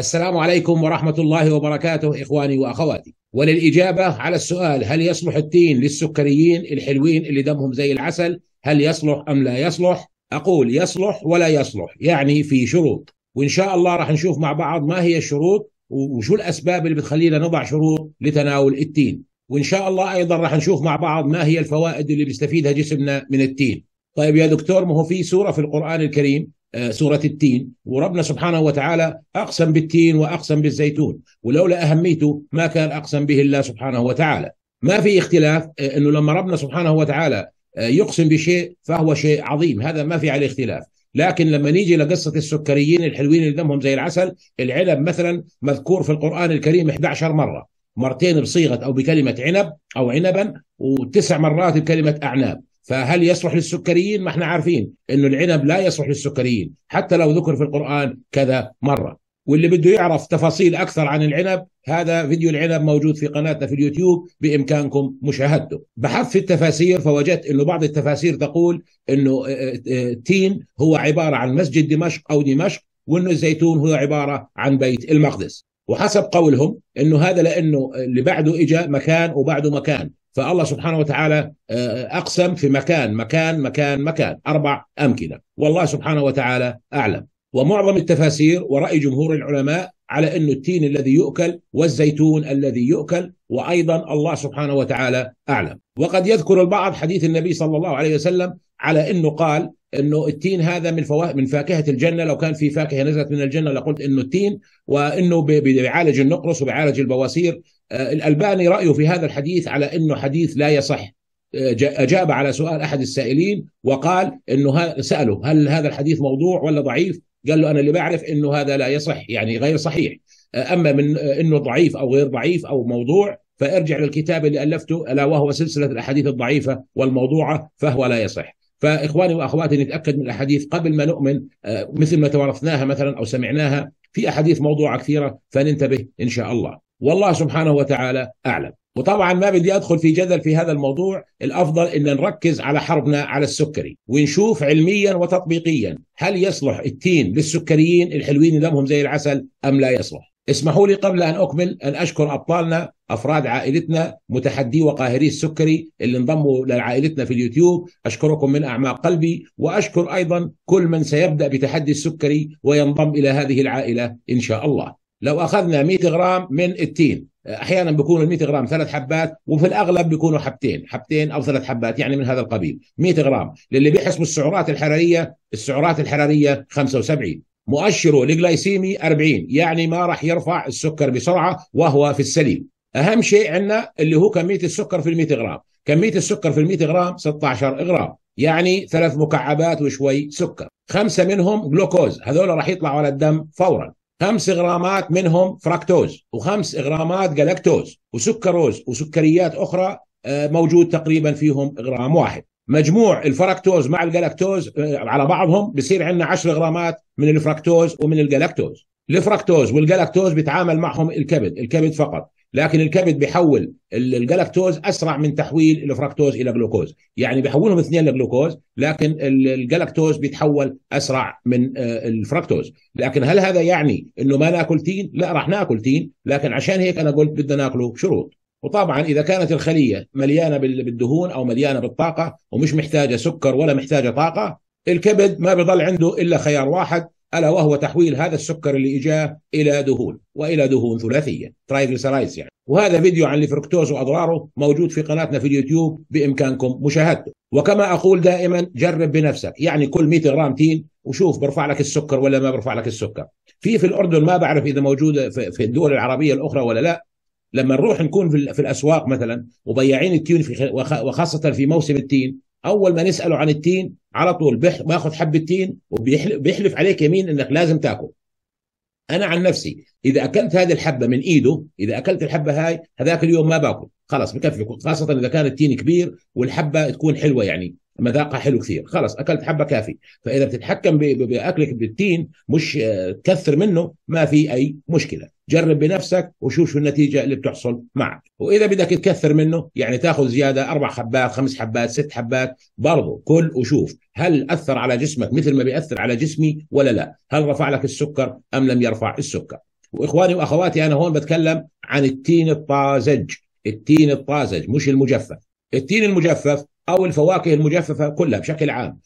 السلام عليكم ورحمة الله وبركاته إخواني وأخواتي وللإجابة على السؤال هل يصلح التين للسكريين الحلوين اللي دمهم زي العسل هل يصلح أم لا يصلح أقول يصلح ولا يصلح يعني في شروط وإن شاء الله راح نشوف مع بعض ما هي الشروط وشو الأسباب اللي بتخلينا نضع شروط لتناول التين وإن شاء الله أيضا راح نشوف مع بعض ما هي الفوائد اللي بيستفيدها جسمنا من التين طيب يا دكتور ما هو في سورة في القرآن الكريم آه، سورة التين وربنا سبحانه وتعالى أقسم بالتين وأقسم بالزيتون ولولا أهميته ما كان أقسم به الله سبحانه وتعالى ما في اختلاف آه، أنه لما ربنا سبحانه وتعالى آه، يقسم بشيء فهو شيء عظيم هذا ما في عليه اختلاف لكن لما نيجي لقصة السكريين الحلوين اللي دمهم زي العسل العنب مثلا مذكور في القرآن الكريم 11 مرة مرتين بصيغة أو بكلمة عنب أو عنبا وتسع مرات بكلمة أعناب فهل يصلح للسكريين؟ ما احنا عارفين انه العنب لا يصلح للسكريين حتى لو ذكر في القران كذا مره واللي بده يعرف تفاصيل اكثر عن العنب هذا فيديو العنب موجود في قناتنا في اليوتيوب بامكانكم مشاهدته بحثت في التفاسير فوجدت انه بعض التفاسير تقول انه آه، آه، آه، تين هو عباره عن مسجد دمشق او دمشق وانه الزيتون هو عباره عن بيت المقدس وحسب قولهم انه هذا لانه اللي بعده اجى مكان وبعده مكان فالله سبحانه وتعالى آه، آه، أقسم في مكان مكان مكان مكان أربع أمكنة والله سبحانه وتعالى أعلم ومعظم التفاسير ورأي جمهور العلماء على أن التين الذي يؤكل والزيتون الذي يؤكل وأيضا الله سبحانه وتعالى أعلم وقد يذكر البعض حديث النبي صلى الله عليه وسلم على أنه قال انه التين هذا من فواه من فاكهه الجنه لو كان في فاكهه نزلت من الجنه لقلت انه التين وانه بيعالج النقرس وبيعالج البواسير آه، الألباني رأيه في هذا الحديث على أنه حديث لا يصح آه، أجاب على سؤال أحد السائلين وقال أنه سأله هل هذا الحديث موضوع ولا ضعيف قال له أنا اللي بعرف أنه هذا لا يصح يعني غير صحيح آه، أما من أنه ضعيف أو غير ضعيف أو موضوع فارجع للكتاب اللي ألفته ألا وهو سلسلة الأحاديث الضعيفة والموضوعة فهو لا يصح فإخواني وأخواتي نتأكد من الأحاديث قبل ما نؤمن مثل ما توارثناها مثلا أو سمعناها في أحاديث موضوعة كثيرة فننتبه إن شاء الله والله سبحانه وتعالى أعلم وطبعا ما بدي ادخل في جدل في هذا الموضوع الافضل ان نركز على حربنا على السكري ونشوف علميا وتطبيقيا هل يصلح التين للسكريين الحلوين لهم زي العسل ام لا يصلح اسمحوا لي قبل ان اكمل ان اشكر ابطالنا افراد عائلتنا متحدي وقاهري السكري اللي انضموا لعائلتنا في اليوتيوب اشكركم من اعماق قلبي واشكر ايضا كل من سيبدا بتحدي السكري وينضم الى هذه العائله ان شاء الله لو اخذنا 100 غرام من التين احيانا بيكونوا ال 100 غرام ثلاث حبات وفي الاغلب بيكونوا حبتين حبتين او ثلاث حبات يعني من هذا القبيل 100 غرام للي بيحسبوا السعرات الحراريه السعرات الحراريه 75 مؤشره الجلايسيمي 40 يعني ما راح يرفع السكر بسرعه وهو في السليم اهم شيء عندنا اللي هو كميه السكر في ال 100 غرام كميه السكر في ال 100 غرام 16 غرام يعني ثلاث مكعبات وشوي سكر خمسه منهم جلوكوز هذول راح يطلعوا على الدم فورا خمس غرامات منهم فركتوز وخمس غرامات جلاكتوز وسكروز وسكريات أخرى آه، موجود تقريبا فيهم غرام واحد مجموع الفركتوز مع الجلاكتوز آه، على بعضهم بصير عندنا 10 غرامات من الفركتوز ومن الجلاكتوز الفركتوز والجلاكتوز بيتعامل معهم الكبد الكبد فقط لكن الكبد بيحول الجلاكتوز اسرع من تحويل الفركتوز الى جلوكوز يعني بيحولهم اثنين لجلوكوز لكن الجلاكتوز بيتحول اسرع من آه، الفركتوز لكن هل هذا يعني انه ما ناكل تين لا راح ناكل تين لكن عشان هيك انا قلت بدنا ناكله شروط وطبعا اذا كانت الخليه مليانه بالدهون او مليانه بالطاقه ومش محتاجه سكر ولا محتاجه طاقه الكبد ما بضل عنده الا خيار واحد ألا وهو تحويل هذا السكر اللي إجاه إلى دهون وإلى دهون ثلاثية ترايجليسرايدز يعني وهذا فيديو عن الفركتوز وأضراره موجود في قناتنا في اليوتيوب بإمكانكم مشاهدته وكما أقول دائما جرب بنفسك يعني كل 100 غرام تين وشوف برفع لك السكر ولا ما برفع لك السكر في في الأردن ما بعرف إذا موجودة في الدول العربية الأخرى ولا لا لما نروح نكون في الأسواق مثلا وبياعين التين في وخاصة في موسم التين اول ما نساله عن التين على طول باخذ حبه تين وبيحلف عليك يمين انك لازم تاكل انا عن نفسي اذا اكلت هذه الحبه من ايده اذا اكلت الحبه هاي هذاك اليوم ما باكل خلاص بكفي خاصه اذا كان التين كبير والحبه تكون حلوه يعني مذاقها حلو كثير خلاص اكلت حبه كافي فاذا بتتحكم باكلك بالتين مش تكثر آه، منه ما في اي مشكله جرب بنفسك وشوف شو النتيجه اللي بتحصل معك واذا بدك تكثر منه يعني تاخذ زياده اربع حبات خمس حبات ست حبات برضه كل وشوف هل اثر على جسمك مثل ما بياثر على جسمي ولا لا هل رفع لك السكر ام لم يرفع السكر واخواني واخواتي انا هون بتكلم عن التين الطازج التين الطازج مش المجفف التين المجفف او الفواكه المجففه كلها بشكل عام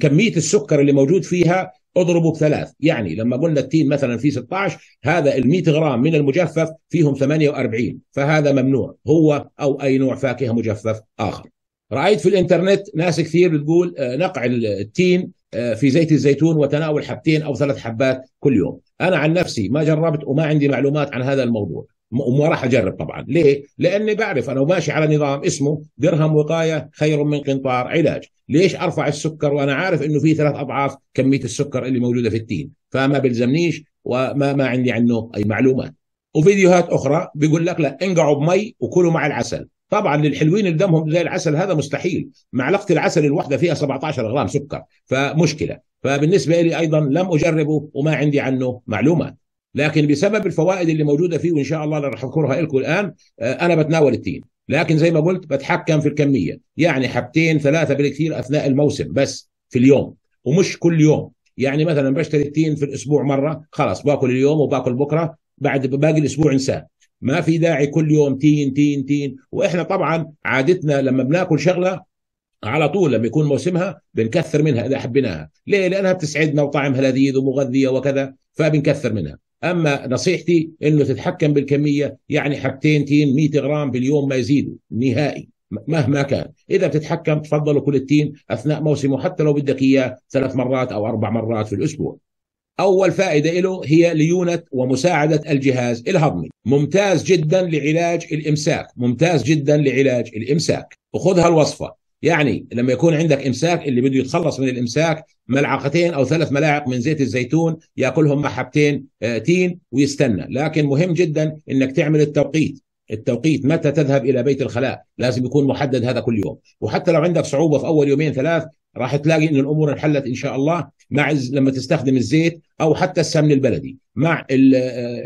كميه السكر اللي موجود فيها اضربه بثلاث يعني لما قلنا التين مثلا فيه 16 هذا ال 100 غرام من المجفف فيهم 48 فهذا ممنوع هو او اي نوع فاكهه مجفف اخر رايت في الانترنت ناس كثير بتقول آه، نقع التين آه، في زيت الزيتون وتناول حبتين او ثلاث حبات كل يوم انا عن نفسي ما جربت وما عندي معلومات عن هذا الموضوع وما راح اجرب طبعا ليه لاني بعرف انا ماشي على نظام اسمه درهم وقايه خير من قنطار علاج ليش ارفع السكر وانا عارف انه في ثلاث اضعاف كميه السكر اللي موجوده في التين فما بلزمنيش وما ما عندي عنه اي معلومات وفيديوهات اخرى بيقول لك لا انقعوا بمي وكلوا مع العسل طبعا للحلوين اللي دمهم زي العسل هذا مستحيل معلقه العسل الواحده فيها 17 غرام سكر فمشكله فبالنسبه لي ايضا لم اجربه وما عندي عنه معلومات لكن بسبب الفوائد اللي موجوده فيه وان شاء الله اللي راح اذكرها لكم الان آه، انا بتناول التين لكن زي ما قلت بتحكم في الكميه يعني حبتين ثلاثه بالكثير اثناء الموسم بس في اليوم ومش كل يوم يعني مثلا بشتري التين في الاسبوع مره خلاص باكل اليوم وباكل بكره بعد باقي الاسبوع انساه ما في داعي كل يوم تين تين تين واحنا طبعا عادتنا لما بناكل شغله على طول لما يكون موسمها بنكثر منها اذا حبيناها ليه لانها بتسعدنا وطعمها لذيذ ومغذيه وكذا فبنكثر منها اما نصيحتي انه تتحكم بالكميه يعني حبتين تين 100 غرام باليوم ما يزيدوا نهائي مهما كان اذا بتتحكم تفضلوا كل التين اثناء موسمه حتى لو بدك اياه ثلاث مرات او اربع مرات في الاسبوع اول فائده له هي ليونه ومساعده الجهاز الهضمي ممتاز جدا لعلاج الامساك ممتاز جدا لعلاج الامساك وخذها الوصفه يعني لما يكون عندك امساك اللي بده يتخلص من الامساك ملعقتين او ثلاث ملاعق من زيت الزيتون ياكلهم مع حبتين آه، تين ويستنى لكن مهم جدا انك تعمل التوقيت التوقيت متى تذهب الى بيت الخلاء لازم يكون محدد هذا كل يوم وحتى لو عندك صعوبه في اول يومين ثلاث راح تلاقي ان الامور انحلت ان شاء الله مع لما تستخدم الزيت او حتى السمن البلدي مع آه،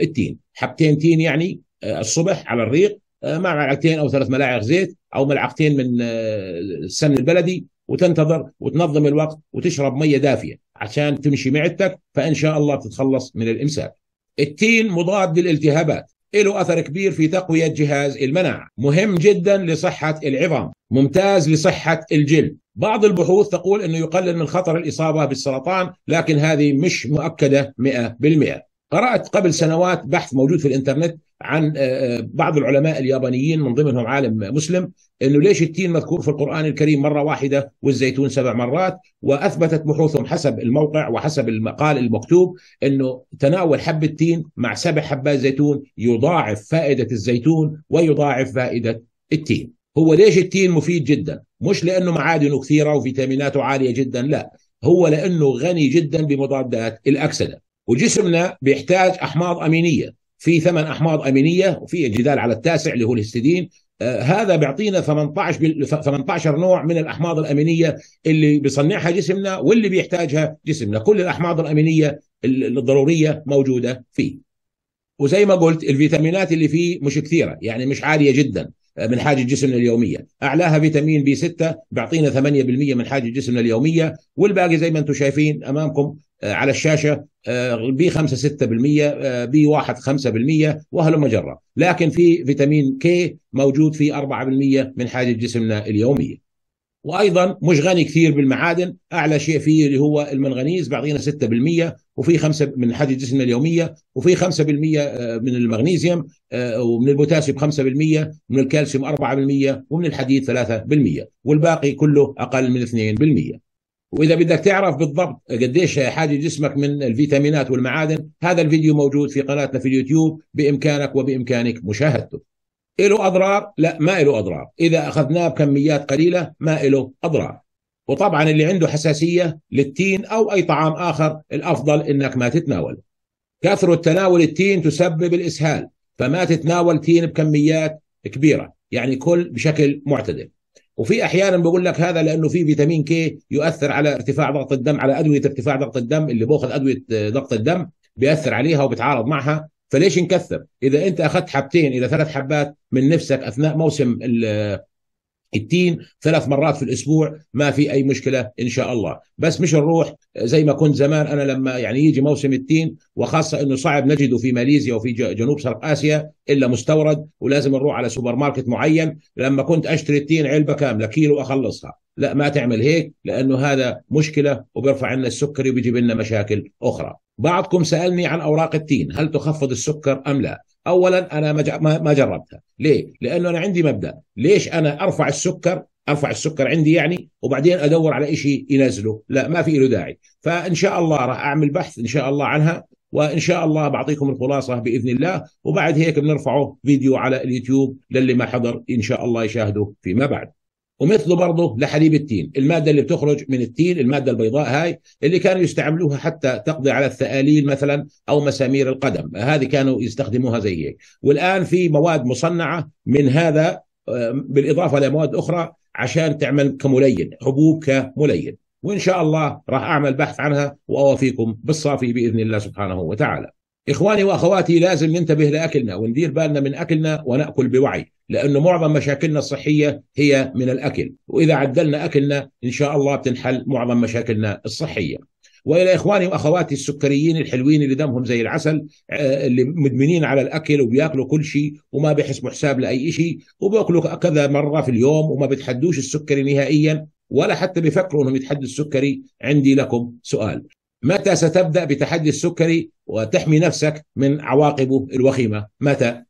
التين حبتين تين يعني آه، الصبح على الريق آه، مع ملعقتين او ثلاث ملاعق زيت او ملعقتين من آه، السمن البلدي وتنتظر وتنظم الوقت وتشرب ميه دافيه عشان تمشي معدتك فان شاء الله تتخلص من الامساك. التين مضاد للالتهابات له اثر كبير في تقويه جهاز المناعه، مهم جدا لصحه العظام، ممتاز لصحه الجلد. بعض البحوث تقول انه يقلل من خطر الاصابه بالسرطان، لكن هذه مش مؤكده 100%. قرات قبل سنوات بحث موجود في الانترنت عن آه، آه، بعض العلماء اليابانيين من ضمنهم عالم مسلم انه ليش التين مذكور في القران الكريم مره واحده والزيتون سبع مرات واثبتت بحوثهم حسب الموقع وحسب المقال المكتوب انه تناول حب التين مع سبع حبات زيتون يضاعف فائده الزيتون ويضاعف فائده التين. هو ليش التين مفيد جدا؟ مش لانه معادنه كثيره وفيتاميناته عاليه جدا لا، هو لانه غني جدا بمضادات الاكسده وجسمنا بيحتاج احماض امينيه في ثمان احماض امينيه وفي جدال على التاسع اللي هو الهستيدين آه، هذا بيعطينا 18 18 نوع من الاحماض الامينيه اللي بيصنعها جسمنا واللي بيحتاجها جسمنا كل الاحماض الامينيه الضروريه موجوده فيه وزي ما قلت الفيتامينات اللي فيه مش كثيره يعني مش عاليه جدا آه، من حاجه جسمنا اليوميه اعلاها فيتامين بي 6 بيعطينا 8% من حاجه جسمنا اليوميه والباقي زي ما انتم شايفين امامكم آه، على الشاشه بي 5 6% بي 1 5% وهلم جرا لكن في فيتامين كي موجود في 4% من حاجه جسمنا اليوميه وايضا مش غني كثير بالمعادن اعلى شيء فيه اللي هو المنغنيز بعطينا 6% وفي 5 من حاجه جسمنا اليوميه وفي 5% آه، من المغنيزيوم آه، ومن البوتاسيوم 5% من الكالسيوم 4% ومن الحديد 3% والباقي كله اقل من 2% واذا بدك تعرف بالضبط قديش حاجه جسمك من الفيتامينات والمعادن هذا الفيديو موجود في قناتنا في اليوتيوب بامكانك وبامكانك مشاهدته إله اضرار لا ما إله اضرار اذا اخذناه بكميات قليله ما إله اضرار وطبعا اللي عنده حساسيه للتين او اي طعام اخر الافضل انك ما تتناوله كثره تناول التين تسبب الاسهال فما تتناول تين بكميات كبيره يعني كل بشكل معتدل وفي احيانا بقول لك هذا لانه في فيتامين كي يؤثر على ارتفاع ضغط الدم على ادويه ارتفاع ضغط الدم اللي باخذ ادويه ضغط الدم بياثر عليها وبتعارض معها فليش نكثر؟ اذا انت اخذت حبتين الى ثلاث حبات من نفسك اثناء موسم التين ثلاث مرات في الاسبوع ما في اي مشكله ان شاء الله بس مش نروح زي ما كنت زمان انا لما يعني يجي موسم التين وخاصه انه صعب نجده في ماليزيا وفي جنوب شرق اسيا الا مستورد ولازم نروح على سوبر ماركت معين لما كنت اشتري التين علبه كامله كيلو اخلصها لا ما تعمل هيك لانه هذا مشكله وبيرفع لنا السكري وبيجيب لنا مشاكل اخرى بعضكم سالني عن اوراق التين هل تخفض السكر ام لا اولا انا ما جربتها ليه لانه انا عندي مبدا ليش انا ارفع السكر ارفع السكر عندي يعني وبعدين ادور على شيء ينزله لا ما في له داعي فان شاء الله راح اعمل بحث ان شاء الله عنها وان شاء الله بعطيكم الخلاصه باذن الله وبعد هيك بنرفعه فيديو على اليوتيوب للي ما حضر ان شاء الله يشاهده فيما بعد ومثله برضه لحليب التين المادة اللي بتخرج من التين المادة البيضاء هاي اللي كانوا يستعملوها حتى تقضي على الثآلين مثلا أو مسامير القدم هذه كانوا يستخدموها زي هيك والآن في مواد مصنعة من هذا آه، بالإضافة لمواد أخرى عشان تعمل كملين حبوب كملين وإن شاء الله راح أعمل بحث عنها وأوافيكم بالصافي بإذن الله سبحانه وتعالى إخواني وأخواتي لازم ننتبه لأكلنا وندير بالنا من أكلنا ونأكل بوعي لأنه معظم مشاكلنا الصحية هي من الأكل وإذا عدلنا أكلنا إن شاء الله بتنحل معظم مشاكلنا الصحية والى اخواني واخواتي السكريين الحلوين اللي دمهم زي العسل آه، اللي مدمنين على الاكل وبياكلوا كل شيء وما بيحسبوا حساب لاي شيء وبياكلوا كذا مره في اليوم وما بيتحدوش السكري نهائيا ولا حتى بيفكروا انهم يتحدوا السكري عندي لكم سؤال متى ستبدأ بتحدي السكري وتحمي نفسك من عواقبه الوخيمة متى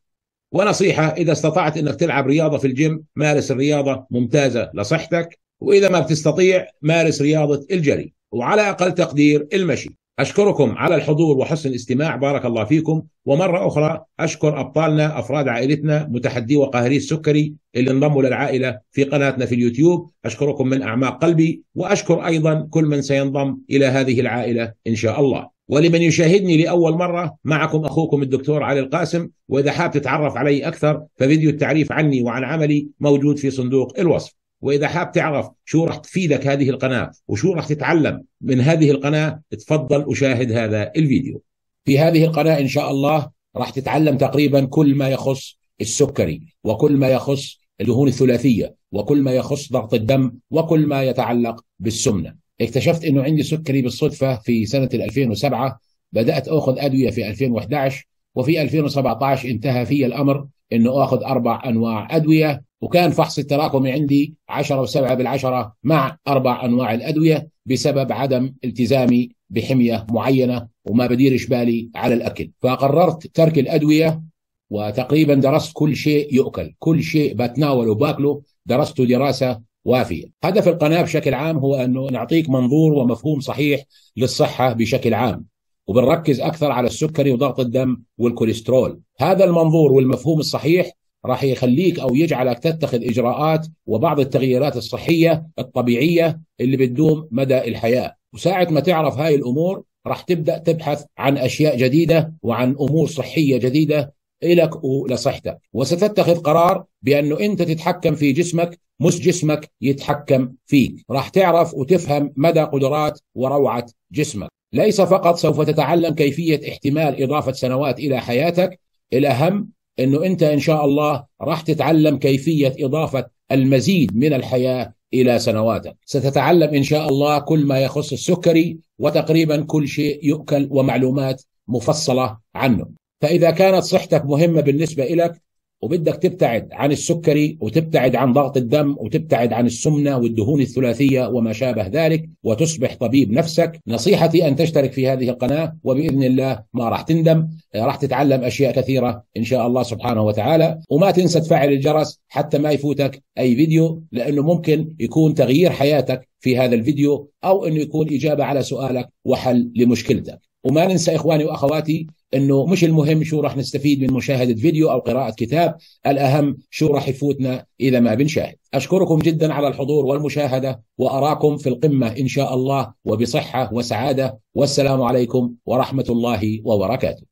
ونصيحة إذا استطعت أنك تلعب رياضة في الجيم مارس الرياضة ممتازة لصحتك وإذا ما بتستطيع مارس رياضة الجري وعلى أقل تقدير المشي أشكركم على الحضور وحسن الاستماع بارك الله فيكم ومرة أخرى أشكر أبطالنا أفراد عائلتنا متحدي وقاهري السكري اللي انضموا للعائلة في قناتنا في اليوتيوب أشكركم من أعماق قلبي وأشكر أيضا كل من سينضم إلى هذه العائلة إن شاء الله ولمن يشاهدني لأول مرة معكم أخوكم الدكتور علي القاسم وإذا حاب تتعرف علي أكثر ففيديو التعريف عني وعن عملي موجود في صندوق الوصف واذا حاب تعرف شو راح تفيدك هذه القناه وشو راح تتعلم من هذه القناه تفضل أشاهد هذا الفيديو في هذه القناه ان شاء الله راح تتعلم تقريبا كل ما يخص السكري وكل ما يخص الدهون الثلاثيه وكل ما يخص ضغط الدم وكل ما يتعلق بالسمنه اكتشفت انه عندي سكري بالصدفه في سنه 2007 بدات اخذ ادويه في 2011 وفي 2017 انتهى في الامر انه اخذ اربع انواع ادويه وكان فحص التراكمي عندي 10 و7 بالعشرة مع اربع انواع الادويه بسبب عدم التزامي بحميه معينه وما بديرش بالي على الاكل فقررت ترك الادويه وتقريبا درست كل شيء يؤكل كل شيء بتناوله وباكله درسته دراسه وافيه. هدف القناه بشكل عام هو انه نعطيك منظور ومفهوم صحيح للصحه بشكل عام، وبنركز اكثر على السكري وضغط الدم والكوليسترول هذا المنظور والمفهوم الصحيح راح يخليك او يجعلك تتخذ اجراءات وبعض التغييرات الصحيه الطبيعيه اللي بتدوم مدى الحياه وساعه ما تعرف هاي الامور راح تبدا تبحث عن اشياء جديده وعن امور صحيه جديده إلك ولصحتك وستتخذ قرار بأنه أنت تتحكم في جسمك مش جسمك يتحكم فيك راح تعرف وتفهم مدى قدرات وروعة جسمك ليس فقط سوف تتعلم كيفية احتمال إضافة سنوات إلى حياتك الأهم أنه أنت إن شاء الله راح تتعلم كيفية إضافة المزيد من الحياة إلى سنواتك ستتعلم إن شاء الله كل ما يخص السكري وتقريبا كل شيء يؤكل ومعلومات مفصلة عنه فإذا كانت صحتك مهمة بالنسبة لك وبدك تبتعد عن السكري وتبتعد عن ضغط الدم وتبتعد عن السمنة والدهون الثلاثية وما شابه ذلك وتصبح طبيب نفسك نصيحتي أن تشترك في هذه القناة وبإذن الله ما راح تندم آه، راح تتعلم أشياء كثيرة إن شاء الله سبحانه وتعالى وما تنسى تفعل الجرس حتى ما يفوتك أي فيديو لأنه ممكن يكون تغيير حياتك في هذا الفيديو أو أنه يكون إجابة على سؤالك وحل لمشكلتك وما ننسى إخواني وأخواتي انه مش المهم شو راح نستفيد من مشاهده فيديو او قراءه كتاب، الاهم شو راح يفوتنا اذا ما بنشاهد. اشكركم جدا على الحضور والمشاهده واراكم في القمه ان شاء الله وبصحه وسعاده والسلام عليكم ورحمه الله وبركاته.